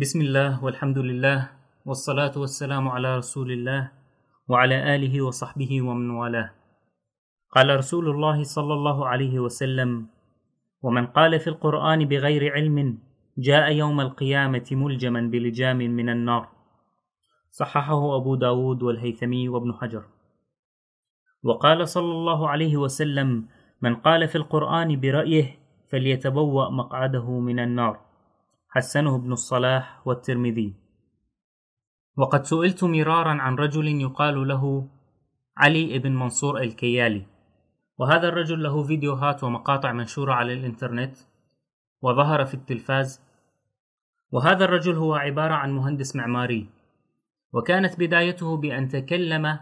بسم الله والحمد لله والصلاة والسلام على رسول الله وعلى آله وصحبه ومن والاه قال رسول الله صلى الله عليه وسلم ومن قال في القرآن بغير علم جاء يوم القيامة ملجما بلجام من النار صححه أبو داود والهيثمي وابن حجر وقال صلى الله عليه وسلم من قال في القرآن برأيه فليتبوأ مقعده من النار حسنه ابن الصلاح والترمذي وقد سئلت مرارا عن رجل يقال له علي بن منصور الكيالي وهذا الرجل له فيديوهات ومقاطع منشورة على الإنترنت وظهر في التلفاز وهذا الرجل هو عبارة عن مهندس معماري وكانت بدايته بأن تكلم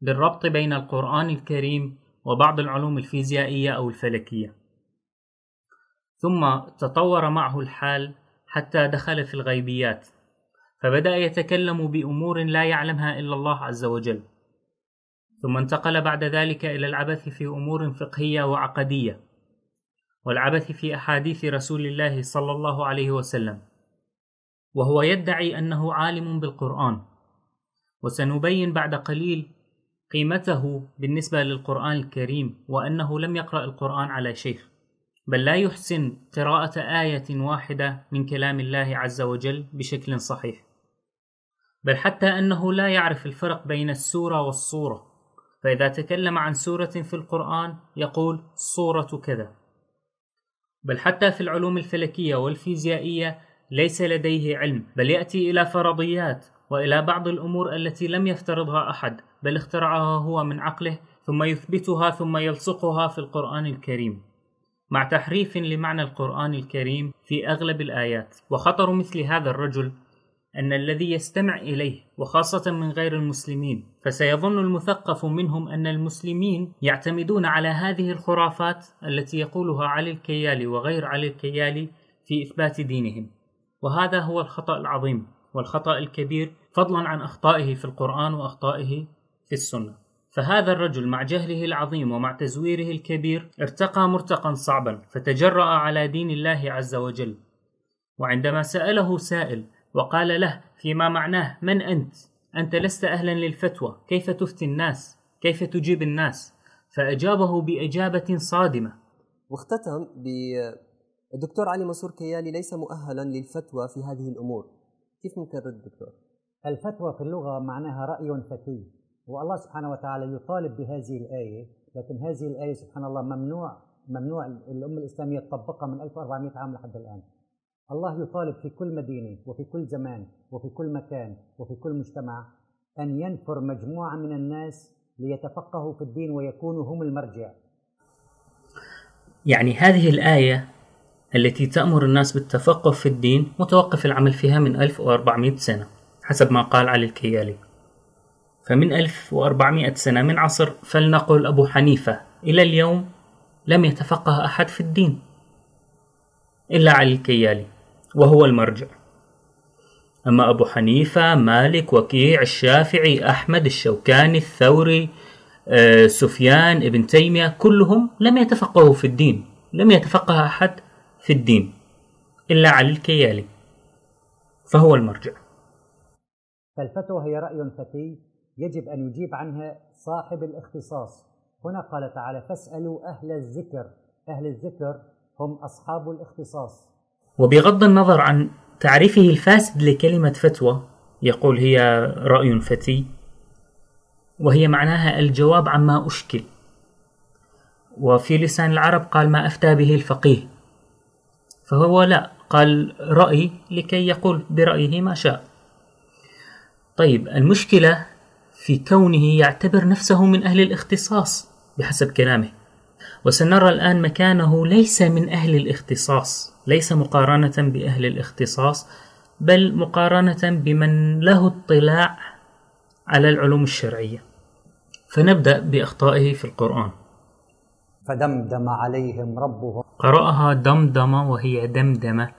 بالربط بين القرآن الكريم وبعض العلوم الفيزيائية أو الفلكية ثم تطور معه الحال حتى دخل في الغيبيات فبدا يتكلم بامور لا يعلمها الا الله عز وجل ثم انتقل بعد ذلك الى العبث في امور فقهيه وعقديه والعبث في احاديث رسول الله صلى الله عليه وسلم وهو يدعي انه عالم بالقران وسنبين بعد قليل قيمته بالنسبه للقران الكريم وانه لم يقرا القران على شيخ بل لا يحسن قراءة آية واحدة من كلام الله عز وجل بشكل صحيح بل حتى أنه لا يعرف الفرق بين السورة والصورة فإذا تكلم عن سورة في القرآن يقول صورة كذا بل حتى في العلوم الفلكية والفيزيائية ليس لديه علم بل يأتي إلى فرضيات وإلى بعض الأمور التي لم يفترضها أحد بل اخترعها هو من عقله ثم يثبتها ثم يلصقها في القرآن الكريم مع تحريف لمعنى القرآن الكريم في أغلب الآيات وخطر مثل هذا الرجل أن الذي يستمع إليه وخاصة من غير المسلمين فسيظن المثقف منهم أن المسلمين يعتمدون على هذه الخرافات التي يقولها علي الكيالي وغير علي الكيالي في إثبات دينهم وهذا هو الخطأ العظيم والخطأ الكبير فضلا عن أخطائه في القرآن وأخطائه في السنة فهذا الرجل مع جهله العظيم ومع تزويره الكبير ارتقى مرتقا صعبا فتجرأ على دين الله عز وجل وعندما سأله سائل وقال له فيما معناه من أنت؟ أنت لست أهلا للفتوى كيف تفتي الناس؟ كيف تجيب الناس؟ فأجابه بإجابة صادمة واختتم بالدكتور علي منصور كيالي ليس مؤهلا للفتوى في هذه الأمور كيف ممكن رد الدكتور؟ الفتوى في اللغة معناها رأي فتي والله سبحانه وتعالى يطالب بهذه الآية لكن هذه الآية سبحان الله ممنوع ممنوع الأمة الإسلامية تطبقها من 1400 عام لحد الآن الله يطالب في كل مدينة وفي كل زمان وفي كل مكان وفي كل مجتمع أن ينفر مجموعة من الناس ليتفقهوا في الدين ويكونوا هم المرجع يعني هذه الآية التي تأمر الناس بالتفقه في الدين متوقف العمل فيها من 1400 سنة حسب ما قال علي الكيالي فمن 1400 سنة من عصر فلنقل أبو حنيفة إلى اليوم لم يتفقه أحد في الدين إلا علي الكيالي وهو المرجع أما أبو حنيفة مالك وكيع الشافعي أحمد الشوكاني الثوري آه، سفيان ابن تيمية كلهم لم يتفقهوا في الدين لم يتفقه أحد في الدين إلا علي الكيالي فهو المرجع فالفتوى هي رأي فتي يجب أن يجيب عنها صاحب الاختصاص هنا قال تعالى فاسألوا أهل الذكر أهل الذكر هم أصحاب الاختصاص وبغض النظر عن تعريفه الفاسد لكلمة فتوى يقول هي رأي فتي وهي معناها الجواب عما أشكل وفي لسان العرب قال ما أفتى به الفقيه فهو لا قال رأي لكي يقول برأيه ما شاء طيب المشكلة في كونه يعتبر نفسه من أهل الاختصاص بحسب كلامه وسنرى الآن مكانه ليس من أهل الاختصاص ليس مقارنة بأهل الاختصاص بل مقارنة بمن له اطلاع على العلوم الشرعية فنبدأ بأخطائه في القرآن فدمدم عليهم ربهم قرأها دمدم وهي دمدمة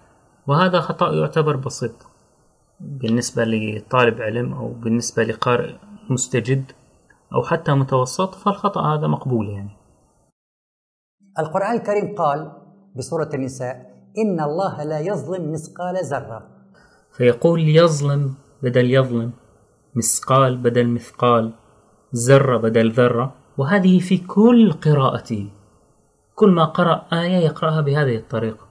وهذا خطأ يعتبر بسيط بالنسبة لطالب علم أو بالنسبة لقارئ مستجد أو حتى متوسط فالخطأ هذا مقبول يعني القرآن الكريم قال بسورة النساء إن الله لا يظلم مثقال ذرة فيقول يظلم بدل يظلم مثقال بدل مثقال ذرة بدل ذرة وهذه في كل قراءته كل ما قرأ آية يقرأها بهذه الطريقة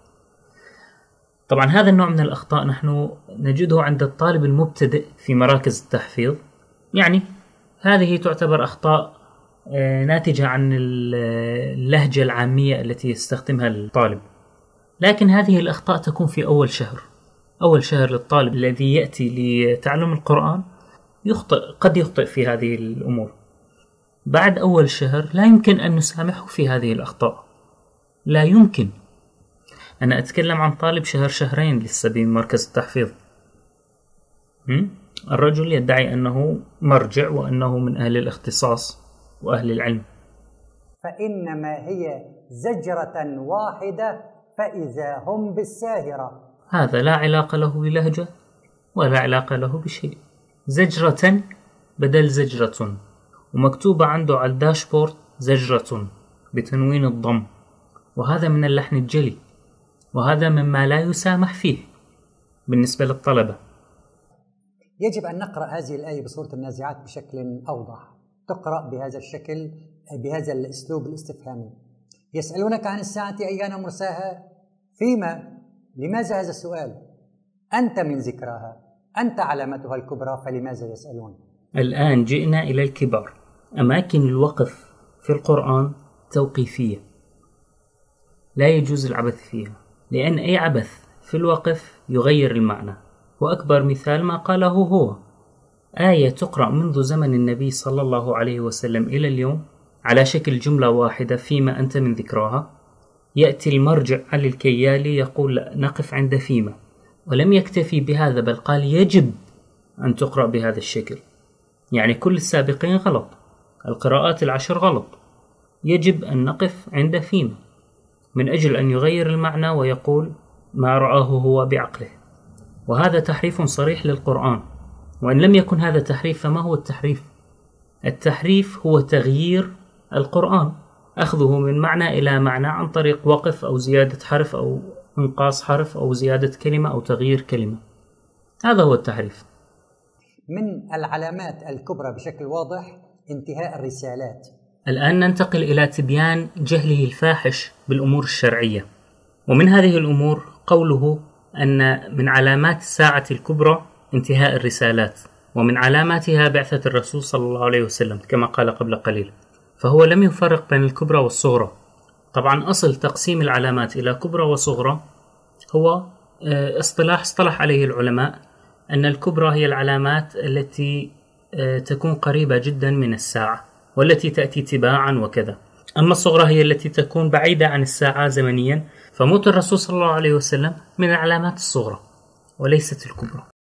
طبعا هذا النوع من الأخطاء نحن نجده عند الطالب المبتدئ في مراكز التحفيظ يعني هذه تعتبر أخطاء آه، ناتجة عن اللهجة العامية التي يستخدمها الطالب لكن هذه الأخطاء تكون في أول شهر أول شهر للطالب الذي يأتي لتعلم القرآن يخطئ قد يخطئ في هذه الأمور بعد أول شهر لا يمكن أن نسامحه في هذه الأخطاء لا يمكن أنا أتكلم عن طالب شهر شهرين لسه بمركز التحفيظ م? الرجل يدعي أنه مرجع وأنه من أهل الاختصاص وأهل العلم فإنما هي زجرة واحدة فإذا هم بالساهرة هذا لا علاقة له بلهجة ولا علاقة له بشيء زجرة بدل زجرة ومكتوبة عنده على الداشبورد زجرة بتنوين الضم وهذا من اللحن الجلي وهذا مما لا يسامح فيه بالنسبة للطلبة يجب أن نقرأ هذه الآية بصورة النازعات بشكل أوضح تقرأ بهذا الشكل بهذا الأسلوب الاستفهامي يسألونك عن الساعة أيان مرساها فيما لماذا هذا السؤال أنت من ذكراها أنت علامتها الكبرى فلماذا يسألون الآن جئنا إلى الكبار أماكن الوقف في القرآن توقيفية لا يجوز العبث فيها لأن أي عبث في الوقف يغير المعنى وأكبر مثال ما قاله هو آية تقرأ منذ زمن النبي صلى الله عليه وسلم إلى اليوم على شكل جملة واحدة فيما أنت من ذكراها يأتي المرجع علي الكيالي يقول نقف عند فيما ولم يكتفي بهذا بل قال يجب أن تقرأ بهذا الشكل يعني كل السابقين غلط القراءات العشر غلط يجب أن نقف عند فيما من أجل أن يغير المعنى ويقول ما رآه هو بعقله وهذا تحريف صريح للقرآن وإن لم يكن هذا تحريف فما هو التحريف؟ التحريف هو تغيير القرآن أخذه من معنى إلى معنى عن طريق وقف أو زيادة حرف أو إنقاص حرف أو زيادة كلمة أو تغيير كلمة هذا هو التحريف من العلامات الكبرى بشكل واضح انتهاء الرسالات الآن ننتقل إلى تبيان جهله الفاحش بالأمور الشرعية ومن هذه الأمور قوله أن من علامات الساعة الكبرى انتهاء الرسالات ومن علاماتها بعثة الرسول صلى الله عليه وسلم كما قال قبل قليل فهو لم يفرق بين الكبرى والصغرى طبعا أصل تقسيم العلامات إلى كبرى وصغرى هو آه، اصطلاح اصطلح عليه العلماء أن الكبرى هي العلامات التي آه، تكون قريبة جدا من الساعة والتي تأتي تباعا وكذا أما الصغرى هي التي تكون بعيدة عن الساعة زمنيا فموت الرسول صلى الله عليه وسلم من العلامات الصغرى وليست الكبرى